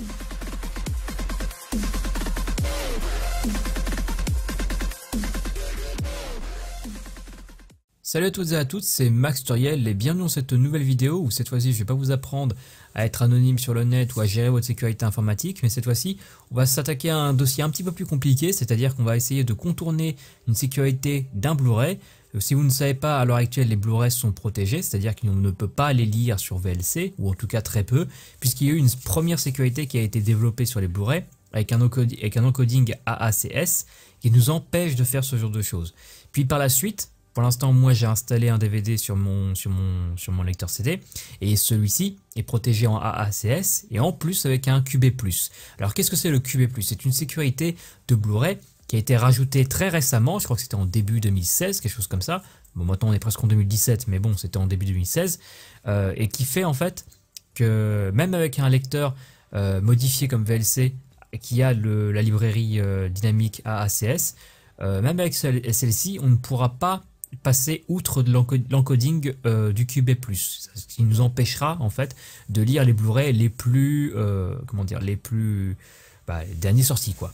you Salut à toutes et à tous c'est Max Turiel et bienvenue dans cette nouvelle vidéo où cette fois-ci je ne vais pas vous apprendre à être anonyme sur le net ou à gérer votre sécurité informatique, mais cette fois-ci on va s'attaquer à un dossier un petit peu plus compliqué, c'est-à-dire qu'on va essayer de contourner une sécurité d'un Blu-ray. Euh, si vous ne savez pas, à l'heure actuelle les blu rays sont protégés, c'est-à-dire qu'on ne peut pas les lire sur VLC, ou en tout cas très peu, puisqu'il y a eu une première sécurité qui a été développée sur les blu rays avec un, avec un encoding AACS qui nous empêche de faire ce genre de choses. Puis par la suite, pour l'instant, moi j'ai installé un DVD sur mon, sur mon, sur mon lecteur CD et celui-ci est protégé en AACS et en plus avec un QB+. Alors qu'est-ce que c'est le QB+, c'est une sécurité de Blu-ray qui a été rajoutée très récemment, je crois que c'était en début 2016, quelque chose comme ça. Bon, maintenant on est presque en 2017, mais bon, c'était en début 2016, euh, et qui fait en fait que même avec un lecteur euh, modifié comme VLC qui a le, la librairie euh, dynamique AACS, même avec celle-ci, on ne pourra pas passer outre de l'encoding euh, du QB+, ce qui nous empêchera en fait de lire les Blu-ray les plus, euh, comment dire, les plus bah, derniers sorties quoi.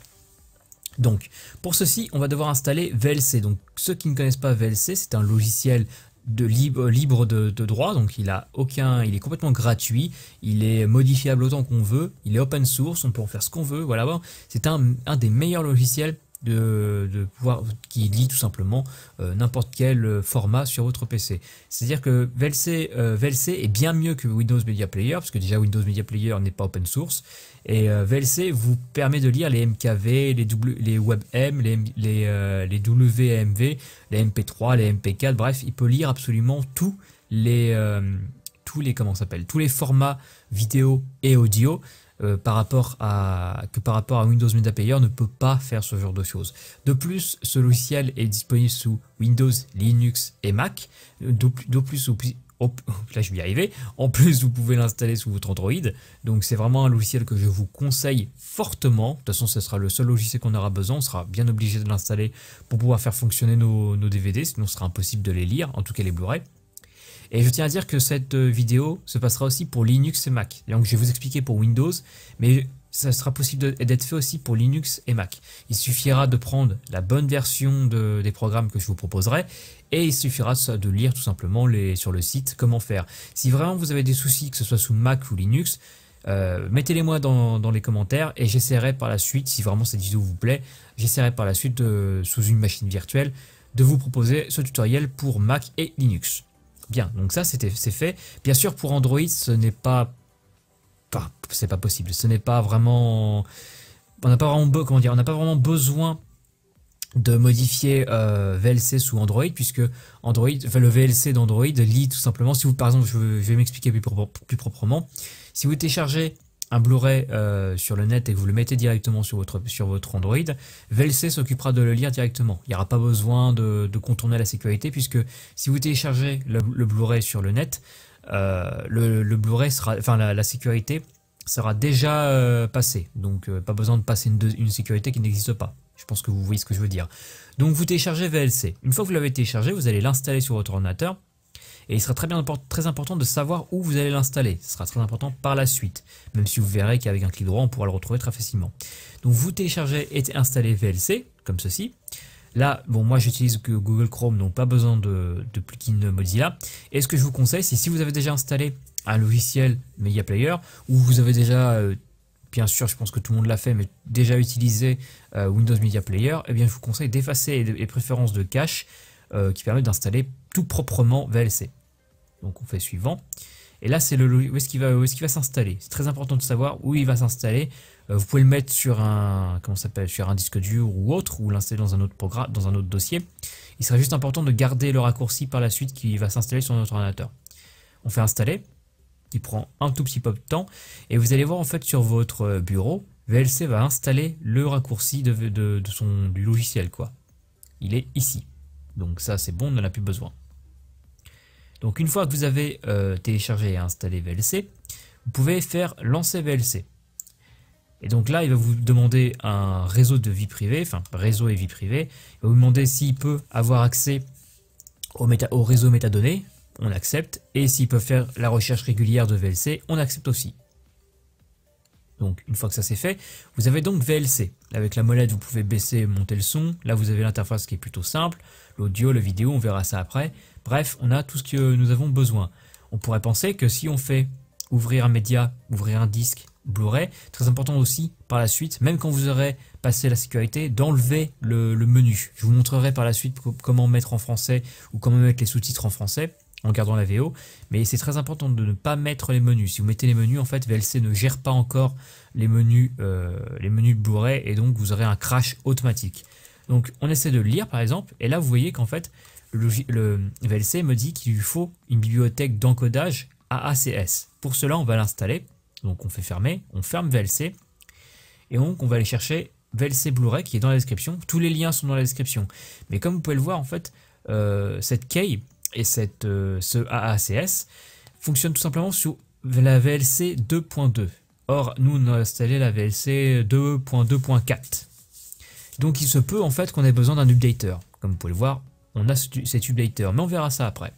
Donc pour ceci, on va devoir installer VLC. Donc ceux qui ne connaissent pas VLC, c'est un logiciel de libre, libre de, droit, donc il a aucun, il est complètement gratuit, il est modifiable autant qu'on veut, il est open source, on peut en faire ce qu'on veut. Voilà, c'est un, un des meilleurs logiciels de, pouvoir, qui lit tout simplement euh, n'importe quel euh, format sur votre PC. C'est-à-dire que VLC, euh, est bien mieux que Windows Media Player, parce que déjà Windows Media Player n'est pas open source, et VLC vous permet de lire les MKV, les, les WebM, les, les, les WMV, les MP3, les MP4, bref, il peut lire absolument tous les... tous les comment s'appelle tous les formats vidéo et audio euh, par rapport à, que par rapport à Windows Media Player ne peut pas faire ce genre de choses. De plus, ce logiciel est disponible sous Windows, Linux et Mac. De, plus, là je vais arriver. En plus, vous pouvez l'installer sous votre Android. Donc c'est vraiment un logiciel que je vous conseille fortement. De toute façon, ce sera le seul logiciel qu'on aura besoin. On sera bien obligé de l'installer pour pouvoir faire fonctionner nos, nos DVD. Sinon, ce sera impossible de les lire, en tout cas les Blu-ray. Et je tiens à dire que cette euh, vidéo se passera aussi pour Linux et Mac. Donc je vais vous expliquer pour Windows, mais ça sera possible d'être fait aussi pour Linux et Mac. Il suffira de prendre la bonne version des programmes que je vous proposerai et il suffira de lire tout simplement sur le site comment faire. Si vraiment vous avez des soucis, que ce soit sous Mac ou Linux, euh, mettez-les moi dans, les commentaires et j'essaierai par la suite, si vraiment cette vidéo vous plaît, j'essaierai par la suite euh, sous une machine virtuelle de vous proposer ce tutoriel pour Mac et Linux. Bien, donc ça c'était c'est fait. Bien sûr pour Android ce n'est pas, c'est pas possible. Ce n'est pas vraiment on n'a pas vraiment comment dire, on n'a pas vraiment besoin de modifier euh, VLC sous Android puisque Android enfin, le VLC d'Android lit tout simplement si vous par exemple je, vais m'expliquer plus, proprement si vous téléchargez un Blu-ray euh, sur le net et que vous le mettez directement sur votre, sur votre Android, VLC s'occupera de le lire directement. Il n'y aura pas besoin de, contourner la sécurité puisque si vous téléchargez le, Blu-ray sur le net, euh, le, sera, enfin la, sécurité sera déjà euh, passée. Donc pas besoin de passer une, une sécurité qui n'existe pas. Je pense que vous voyez ce que je veux dire. Donc vous téléchargez VLC. Une fois que vous l'avez téléchargé, vous allez l'installer sur votre ordinateur et il sera très, bien, très important de savoir où vous allez l'installer. Ce sera très important par la suite, même si vous verrez qu'avec un clic droit, on pourra le retrouver très facilement. Donc vous téléchargez et installez VLC, comme ceci. Là, bon, moi j'utilise que Google Chrome, donc pas besoin de, plugin Mozilla. Et ce que je vous conseille, c'est si vous avez déjà installé un logiciel Media Player, ou vous avez déjà, euh, bien sûr, je pense que tout le monde l'a fait, mais déjà utilisé euh, Windows Media Player, eh bien je vous conseille d'effacer les préférences de cache euh, qui permet d'installer tout proprement VLC. Donc on fait suivant. Et là, c'est le où est-ce qu'il va, est va s'installer. C'est très important de savoir où il va s'installer. Euh, vous pouvez le mettre sur un, comment s'appelle, sur un disque dur ou autre, ou l'installer dans un autre programme, dans un autre dossier. Il serait juste important de garder le raccourci par la suite qui va s'installer sur notre ordinateur. On fait installer. Il prend un tout petit peu de temps et vous allez voir en fait sur votre euh, bureau, VLC va installer le raccourci de, son du logiciel quoi. Il est ici. Donc ça c'est bon, on n'en a plus besoin. Donc une fois que vous avez euh, téléchargé et installé VLC, vous pouvez faire lancer VLC. Et donc là, il va vous demander un réseau de vie privée, enfin réseau et vie privée. Il va vous demander s'il peut avoir accès au, au réseau métadonnées, on accepte. Et s'il peut faire la recherche régulière de VLC, on accepte aussi. Donc une fois que ça c'est fait, vous avez donc VLC. Avec la molette, vous pouvez baisser et monter le son. Là, vous avez l'interface qui est plutôt simple. L'audio, la vidéo, on verra ça après. Bref, on a tout ce que nous avons besoin. On pourrait penser que si on fait ouvrir un média, ouvrir un disque, Blu-ray, très important aussi par la suite, même quand vous aurez passé la sécurité, d'enlever le menu. Je vous montrerai par la suite comment mettre en français ou comment mettre les sous-titres en français en gardant la VO. Mais c'est très important de ne pas mettre les menus. Si vous mettez les menus, en fait, VLC ne gère pas encore les menus, euh, les menus Blu-ray et donc vous aurez un crash automatique. Donc on essaie de lire par exemple et là vous voyez qu'en fait le, VLC me dit qu'il lui faut une bibliothèque d'encodage AACS. Pour cela on va l'installer. Donc on fait fermer, on ferme VLC et donc on va aller chercher VLC Blu-ray qui est dans la description. Tous les liens sont dans la description. Mais comme vous pouvez le voir en fait euh, cette key et cette, euh, ce AACS fonctionne tout simplement sur la VLC 2.2. Or, nous, on a installé la VLC 2.2.4. Donc, il se peut en fait qu'on ait besoin d'un updater. Comme vous pouvez le voir, on a cet updater, mais on verra ça après.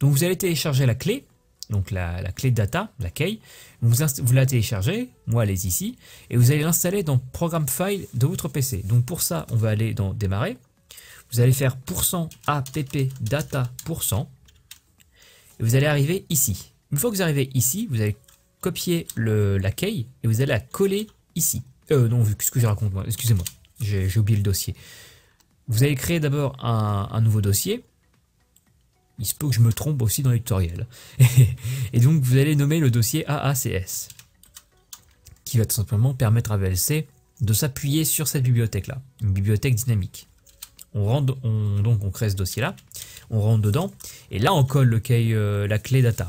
Donc, vous allez télécharger la clé, donc la, clé data, la key. vous, vous, la téléchargez, moi, elle est ici, et vous allez l'installer dans Program File de votre PC. Donc, pour ça, on va aller dans Démarrer. Vous allez faire %app data et vous allez arriver ici. Une fois que vous arrivez ici, vous allez copier le, la et vous allez la coller ici. Euh, non, vu ce que je raconte moi Excusez-moi, j'ai oublié le dossier. Vous allez créer d'abord un, nouveau dossier. Il se peut que je me trompe aussi dans le tutoriel. Et, et donc vous allez nommer le dossier AACS, qui va tout simplement permettre à VLC de s'appuyer sur cette bibliothèque-là, une bibliothèque dynamique. On on, donc on crée ce dossier-là, on rentre dedans, et là on colle le euh, la clé data.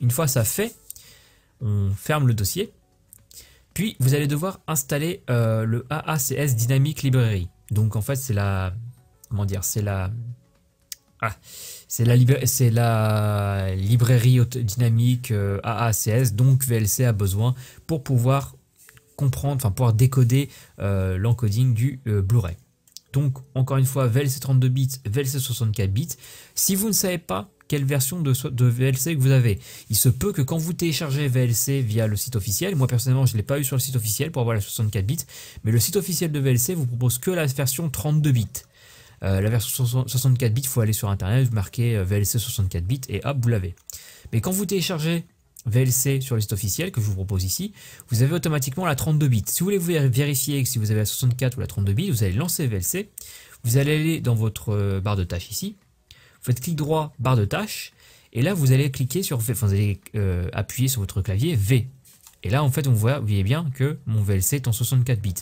Une fois ça fait, on ferme le dossier, puis vous allez devoir installer euh, le AACS Dynamic Library. Donc en fait c'est la... comment dire, c'est la... Ah, c'est la, c'est la, librairie dynamique euh, AACS, donc VLC a besoin pour pouvoir comprendre, enfin pouvoir décoder l'encoding du Blu-ray. Donc encore une fois, VLC 32 bits, VLC 64 bits. Si vous ne savez pas quelle version de, VLC que vous avez. Il se peut que quand vous téléchargez VLC via le site officiel, moi personnellement je ne l'ai pas eu sur le site officiel pour avoir la 64 bits, mais le site officiel de VLC vous propose que la version 32 bits. Euh, la version 64 bits, il faut aller sur internet, vous marquez VLC 64 bits et hop, vous l'avez. Mais quand vous téléchargez VLC sur liste officielle que je vous propose ici, vous avez automatiquement la 32 bits. Si vous voulez vérifier si vous avez la 64 ou la 32 bits, vous allez lancer VLC, vous allez aller dans votre euh, barre de tâches ici, vous faites clic droit, barre de tâches, et là vous allez cliquer sur euh, appuyer sur votre clavier V. Et là en fait on voit, vous voyez bien que mon VLC est en 64 bits.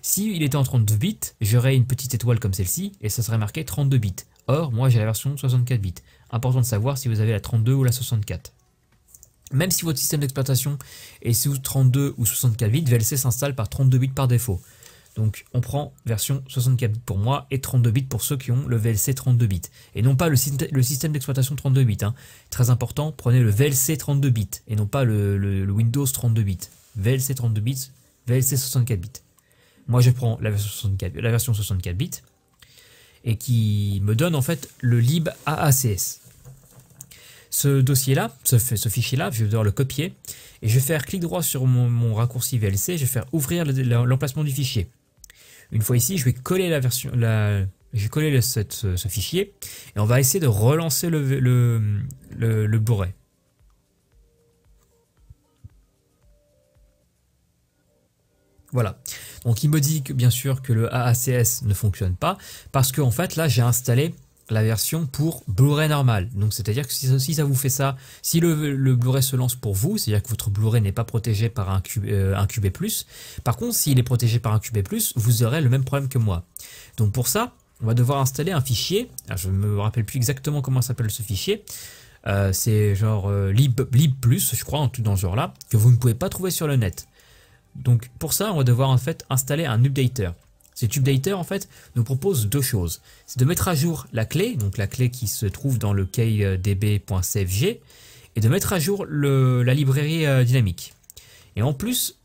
Si il était en 32 bits, j'aurais une petite étoile comme celle-ci et ça serait marqué 32 bits. Or moi j'ai la version 64 bits. Important de savoir si vous avez la 32 ou la 64. Même si votre système d'exploitation est sous 32 ou 64 bits, VLC s'installe par 32 bits par défaut. Donc on prend version 64 bits pour moi et 32 bits pour ceux qui ont le VLC 32 bits. Et non pas le, système d'exploitation 32 bits. Hein. Très important, prenez le VLC 32 bits et non pas le, Windows 32 bits. VLC 32 bits, VLC 64 bits. Moi je prends la version 64, la version 64 bits et qui me donne en fait le lib AACS ce dossier-là, ce, fichier-là, je vais devoir le copier, et je vais faire clic droit sur mon, raccourci VLC, je vais faire ouvrir l'emplacement du fichier. Une fois ici, je vais coller la version, ce, fichier, et on va essayer de relancer le, le, le Voilà. Donc il me dit que bien sûr que le AACS ne fonctionne pas parce que fait là j'ai installé la version pour Blu-ray normal. Donc c'est-à-dire que si ça, vous fait ça, si le, Blu-ray se lance pour vous, c'est-à-dire que votre Blu-ray n'est pas protégé par un, QB+, euh, par contre s'il est protégé par un QB+, vous aurez le même problème que moi. Donc pour ça, on va devoir installer un fichier, je ne me rappelle plus exactement comment s'appelle ce fichier, euh, c'est genre euh, lib, je crois, en tout dans ce genre là, que vous ne pouvez pas trouver sur le net. Donc pour ça, on va devoir en fait installer un updater ces updater, en fait nous propose deux choses. C'est de mettre à jour la clé, donc la clé qui se trouve dans le keydb.cfg, et de mettre à jour la librairie euh, dynamique. Et en plus,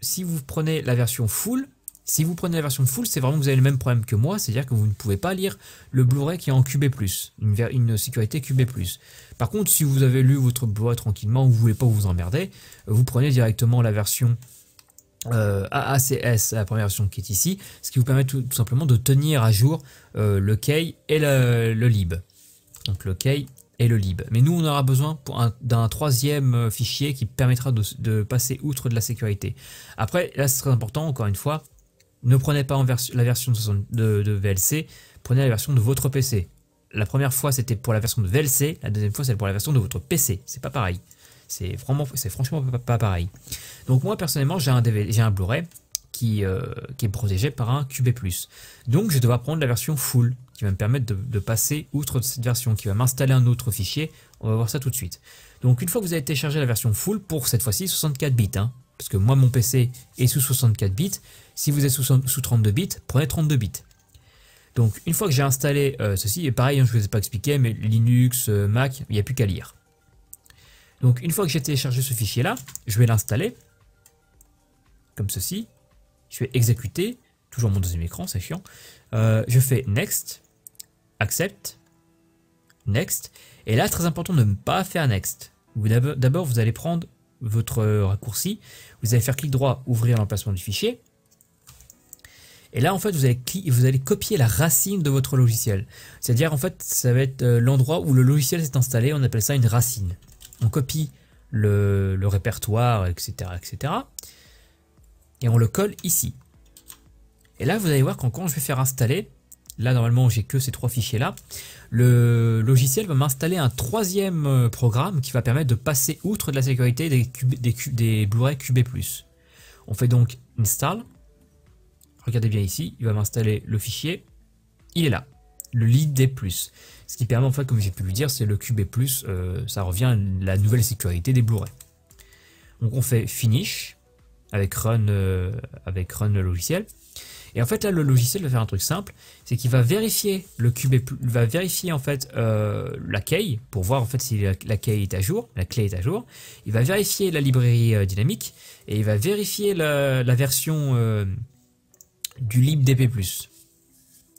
si vous prenez la version full, si vous prenez la version full, c'est vraiment que vous avez le même problème que moi, c'est-à-dire que vous ne pouvez pas lire le Blu-ray qui est en QB+, une, sécurité QB+. Par contre, si vous avez lu votre Blu-ray tranquillement, vous ne voulez pas vous emmerder, euh, vous prenez directement la version euh, AACS, la première version qui est ici, ce qui vous permet tout, simplement de tenir à jour euh, le key et le, lib. Donc le key et le lib. Mais nous, on aura besoin d'un troisième euh, fichier qui permettra de, passer outre de la sécurité. Après, là, c'est très important, encore une fois, ne prenez pas la version de, VLC, prenez la version de votre PC. La première fois, c'était pour la version de VLC, la deuxième fois, c'est pour la version de votre PC. C'est pas pareil. C'est franchement, c'est franchement pas, pareil. Donc moi personnellement, j'ai un, un Blu-ray euh, qui, est protégé par un QB+. Donc je dois prendre la version full qui va me permettre de, passer outre cette version, qui va m'installer un autre fichier. On va voir ça tout de suite. Donc une fois que vous avez téléchargé la version full, pour cette fois-ci 64 bits, hein. parce que moi mon PC est sous 64 bits, si vous êtes sous, 32 bits, prenez 32 bits. Donc une fois que j'ai installé euh, ceci, et pareil, hein, je ne vous ai pas expliqué, mais Linux, euh, Mac, il n'y a plus qu'à lire. Donc une fois que j'ai téléchargé ce fichier là, je vais l'installer comme ceci. Je vais exécuter, toujours mon deuxième écran, c'est chiant. Euh, je fais next, accept, next. Et là, très important de ne pas faire next. D'abord, vous allez prendre votre raccourci, vous allez faire clic droit, ouvrir l'emplacement du fichier. Et là, en fait, vous allez, vous allez copier la racine de votre logiciel. C'est-à-dire, en fait, ça va être euh, l'endroit où le logiciel s'est installé, on appelle ça une racine on copie le, répertoire, etc., etc. Et on le colle ici. Et là, vous allez voir qu'en quand je vais faire installer, là normalement j'ai que ces trois fichiers là, le logiciel va m'installer un troisième euh, programme qui va permettre de passer outre de la sécurité des, des Blu-ray QB+. On fait donc install, regardez bien ici, il va m'installer le fichier, il est là le lead Ce qui permet en fait, comme j'ai pu le dire, c'est le QB+, plus euh, ça revient à la nouvelle sécurité des Blu-ray. Donc on fait finish avec run, euh, avec run le logiciel. Et en fait là le logiciel va faire un truc simple, c'est qu'il va vérifier le QB, va vérifier en fait euh, la pour voir en fait si la, est à jour, la clé est à jour. Il va vérifier la librairie euh, dynamique et il va vérifier la, la version du libdp+.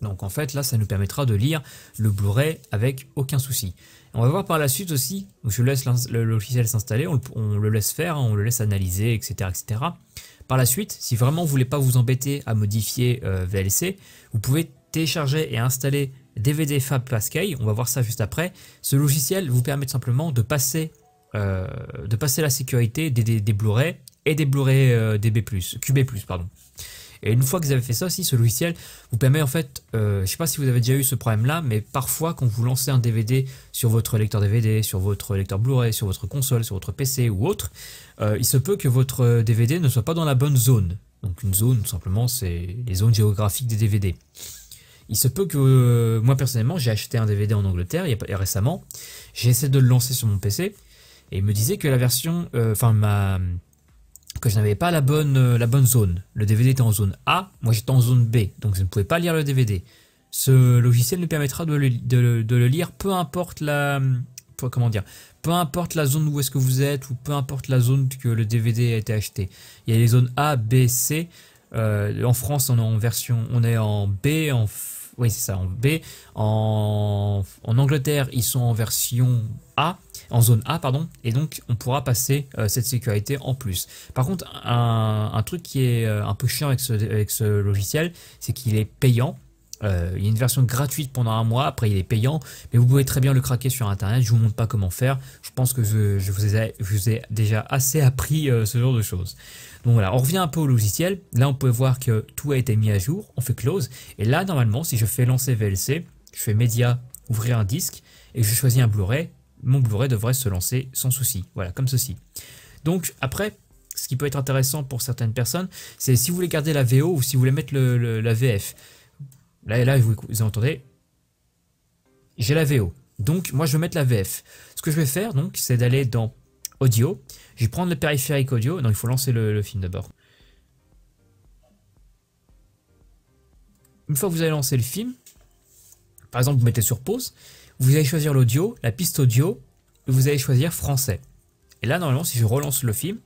Donc en fait là ça nous permettra de lire le Blu-ray avec aucun souci. On va voir par la suite aussi, je laisse le logiciel s'installer, on, le laisse faire, hein, on le laisse analyser, etc. etc. Par la suite, si vraiment vous voulez pas vous embêter à modifier euh, VLC, vous pouvez télécharger et installer DVD Fab Pascal, on va voir ça juste après. Ce logiciel vous permet simplement de passer, euh, de passer la sécurité des, Blu-ray et des Blu-ray QB+, euh, pardon. Et une fois que vous avez fait ça aussi, ce logiciel vous permet en fait, euh, je ne sais pas si vous avez déjà eu ce problème-là, mais parfois quand vous lancez un DVD sur votre lecteur DVD, sur votre lecteur Blu-ray, sur votre console, sur votre PC ou autre, euh, il se peut que votre DVD euh, ne soit pas dans la bonne zone. Donc une zone, tout simplement, c'est les zones géographiques des DVD. Il se peut que moi personnellement, j'ai acheté un DVD en Angleterre il récemment. J'ai essayé de le lancer sur mon PC et il me disait que la version, enfin ma que je n'avais pas la bonne, euh, la bonne zone. Le DVD était en zone A, moi j'étais en zone B, donc je ne pouvais pas lire le DVD. Ce logiciel nous permettra de le, de, le lire peu importe la, hum, comment dire, peu importe la zone où est-ce que vous êtes ou peu importe la zone que le DVD a été acheté. Il y a les zones A, B, C. Euh, en France, on est en version, on est en B, en oui c'est ça, en B. En, en Angleterre, ils sont en version A en zone A, pardon, et donc on pourra passer euh, cette sécurité en plus. Par contre, un, truc qui est euh, un peu chiant avec ce, logiciel, c'est qu'il est payant. Euh, il y a une version gratuite pendant un mois, après il est payant, mais vous pouvez très bien le craquer sur internet, je vous montre pas comment faire, je pense que je, vous, ai, déjà assez appris ce genre de choses. Donc voilà, on revient un peu au logiciel, là on peut voir que tout a été mis à jour, on fait close, et là normalement si je fais lancer VLC, je fais média, ouvrir un disque, et je choisis un Blu-ray, mon Blu-ray devrait se lancer sans souci. Voilà, comme ceci. Donc après, ce qui peut être intéressant pour certaines personnes, c'est si vous voulez garder la VO ou si vous voulez mettre la VF. Là, là vous, entendez, j'ai la VO. Donc moi je vais mettre la VF. Ce que je vais faire donc, c'est d'aller dans Audio. Je vais prendre le périphérique audio. Non, il faut lancer le, le film d'abord. Une fois que vous avez lancé le film, par exemple vous mettez sur pause, vous allez choisir l'audio, la piste audio, et vous allez choisir français. Et là, normalement, si je relance le film,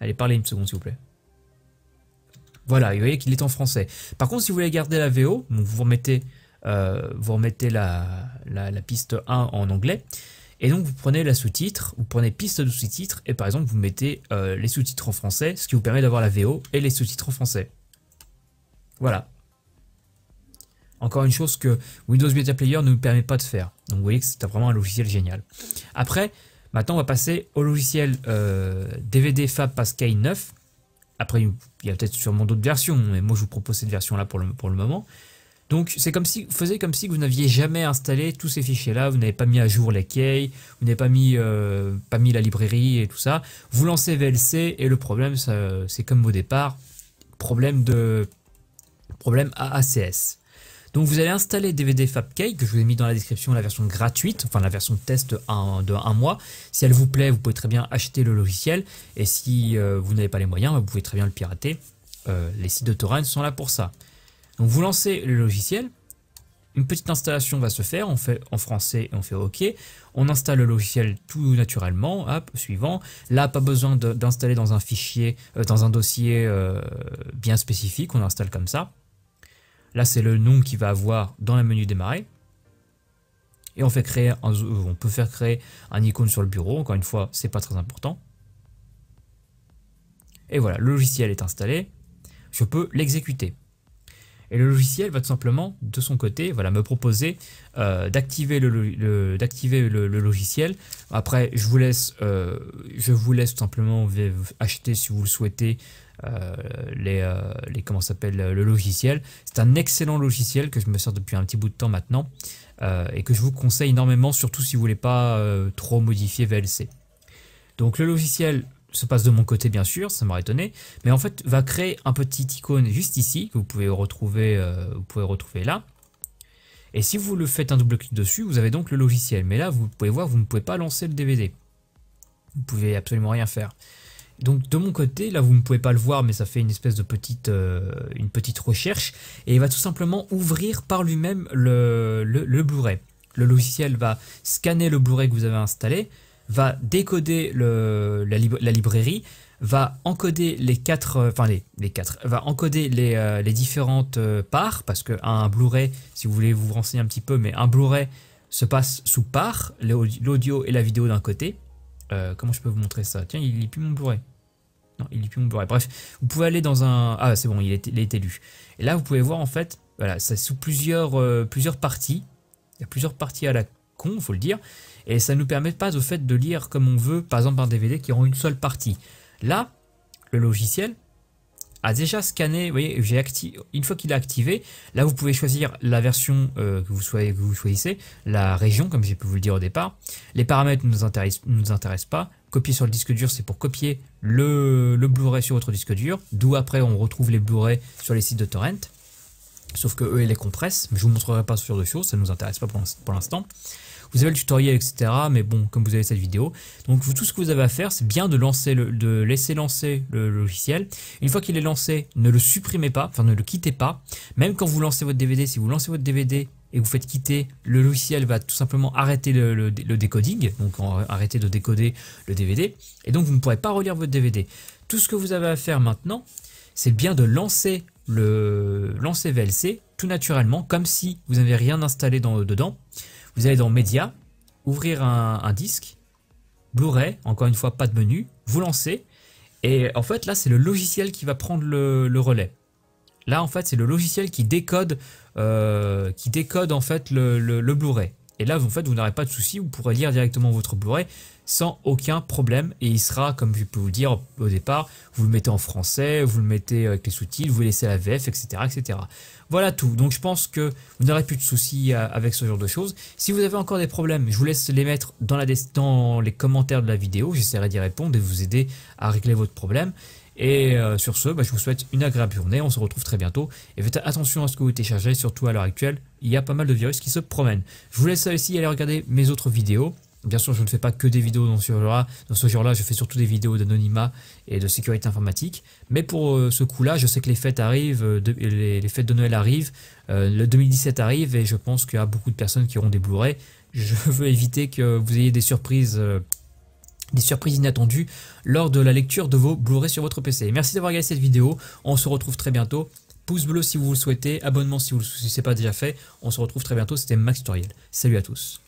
Allez, parlez une seconde, s'il vous plaît. Voilà, vous voyez qu'il est en français. Par contre, si vous voulez garder la VO, vous remettez, euh, vous la, piste 1 en anglais. Et donc, vous prenez la sous-titre, vous prenez piste de sous-titre, et par exemple, vous mettez euh, les sous-titres en français, ce qui vous permet d'avoir la VO et les sous-titres en français. Voilà. Encore une chose que Windows Media Player ne nous permet pas de faire. Donc vous voyez que c'est vraiment un logiciel génial. Après, maintenant on va passer au logiciel DVD euh, Fab Pascal 9. Après, il y a peut-être sûrement d'autres versions, mais moi je vous propose cette version-là pour le, pour le moment. Donc c'est comme si vous faisiez comme si vous n'aviez jamais installé tous ces fichiers-là, vous n'avez pas mis à jour les keys, vous n'avez pas mis euh, pas mis la librairie et tout ça. Vous lancez VLC et le problème c'est comme au départ, problème de problème ACS. Donc vous allez installer DVD FabCake, que je vous ai mis dans la description, la version gratuite, enfin la version de test de un mois. Si elle vous plaît, vous pouvez très bien acheter le logiciel, et si euh, vous n'avez pas les moyens, vous pouvez très bien le pirater. Euh, les sites de torrent sont là pour ça. Donc vous lancez le logiciel, une petite installation va se faire, on fait en français et on fait OK. On installe le logiciel tout naturellement, hop, suivant. Là, pas besoin d'installer dans un fichier, euh, dans un dossier bien spécifique, on installe comme ça. Là, c'est le nom qu'il va avoir dans le menu démarrer. Et on, fait créer euh, on peut faire créer un icône sur le bureau. Encore une fois, c'est pas très important. Et voilà, le logiciel est installé. Je peux l'exécuter. Et le logiciel va tout simplement, de son côté, voilà, me proposer euh, d'activer le, logiciel. Après, je vous laisse, euh, je vous laisse tout simplement acheter si vous le souhaitez euh, euh, les, comment s'appelle euh, le logiciel. C'est un excellent logiciel que je me sers depuis un petit bout de temps maintenant et que je vous conseille énormément, surtout si vous voulez pas trop modifier VLC. Donc le logiciel se passe de mon côté bien sûr, ça m'aurait étonné, mais en fait va créer un petit icône juste ici que vous pouvez retrouver, vous pouvez retrouver là. Et si vous le faites un double clic dessus, vous avez donc le logiciel. Mais là, vous pouvez voir, vous ne pouvez pas lancer le DVD. Vous pouvez absolument rien faire. Donc de mon côté, là vous ne pouvez pas le voir, mais ça fait une espèce de petite, euh, une petite recherche, et il va tout simplement ouvrir par lui-même le, le, le Blu-ray. Le logiciel va scanner le Blu-ray que vous avez installé, va décoder le, la, librairie, va encoder les quatre, euh, les, quatre, va encoder les, euh, différentes parts, parce qu'un Blu-ray, si vous voulez vous renseigner un petit peu, mais un Blu-ray se passe sous parts, l'audio et la vidéo d'un côté. comment je peux vous montrer ça Tiens, il n'est plus mon Blu-ray. Non, il bref, vous pouvez aller dans un... Ah, c'est bon, il est, il élu. Et là, vous pouvez voir, en fait, voilà, c'est sous plusieurs, euh, plusieurs parties. Il y a plusieurs parties à la con, faut le dire. Et ça ne nous permet pas, au fait, de lire comme on veut, par exemple, un DVD qui rend une seule partie. Là, le logiciel a déjà scanné, vous voyez, j'ai une fois qu'il a activé, là vous pouvez choisir la version euh, que, vous soyez, que vous choisissez, la région comme j'ai pu vous le dire au départ, les paramètres ne nous nous intéressent pas, copier sur le disque dur c'est pour copier le, le Blu-ray sur votre disque dur, d'où après on retrouve les Blu-ray sur les sites de torrent. Sauf que eux, ils les compressent, mais je vous montrerai pas sur de choses ça ne nous intéresse pas pour l'instant. Vous avez le tutoriel, etc. Mais bon, comme vous avez cette vidéo. Donc tout ce que vous avez à faire, c'est bien de, lancer de laisser lancer le logiciel. Une fois qu'il est lancé, ne le supprimez pas, enfin ne le quittez pas. Même quand vous lancez votre DVD, si vous lancez votre DVD et vous faites quitter, le logiciel va tout simplement arrêter le, décoding, donc arrêter de décoder le DVD, et donc vous ne pourrez pas relire votre DVD. Tout ce que vous avez à faire maintenant, c'est bien de lancer le lancer VLC tout naturellement, comme si vous n'avez rien installé dans, dedans. Vous allez dans Média, ouvrir un, disque, Blu-ray, encore une fois pas de menu, vous lancez, et en fait là c'est le logiciel qui va prendre le relais. Là, en fait, c'est le logiciel qui décode, euh, qui décode en fait le, Blu-ray. Et là, en fait, vous n'aurez pas de souci, vous pourrez lire directement votre Blu-ray sans aucun problème. Et il sera, comme je peux vous dire au départ, vous le mettez en français, vous le mettez euh, avec les sous-titres, vous laissez la VF, etc., etc. Voilà tout. Donc, je pense que vous n'aurez plus de soucis euh, avec ce genre de choses. Si vous avez encore des problèmes, je vous laisse les mettre dans, la, dans les commentaires de la vidéo. J'essaierai d'y répondre et vous aider à régler votre problème. Et euh, sur ce, bah, je vous souhaite une agréable journée. On se retrouve très bientôt. Et faites attention à ce que vous téléchargez, surtout à l'heure actuelle. Il y a pas mal de virus qui se promènent. Je vous laisse aussi aller regarder mes autres vidéos. Bien sûr, je ne fais pas que des vidéos dans ce genre-là. Dans ce genre-là, je fais surtout des vidéos d'anonymat et de sécurité informatique. Mais pour euh, ce coup-là, je sais que les fêtes arrivent, euh, les, fêtes de Noël arrivent, le 2017 arrive et je pense qu'il y a beaucoup de personnes qui auront des Blu-ray. Je veux éviter que vous ayez des surprises des surprises inattendues lors de la lecture de vos Blu-ray sur votre PC. Merci d'avoir regardé cette vidéo, on se retrouve très bientôt. Pouce bleu si vous le souhaitez, abonnement si, vous, ne le souhaitez pas déjà fait. On se retrouve très bientôt, c'était Max Tutoriel. Salut à tous.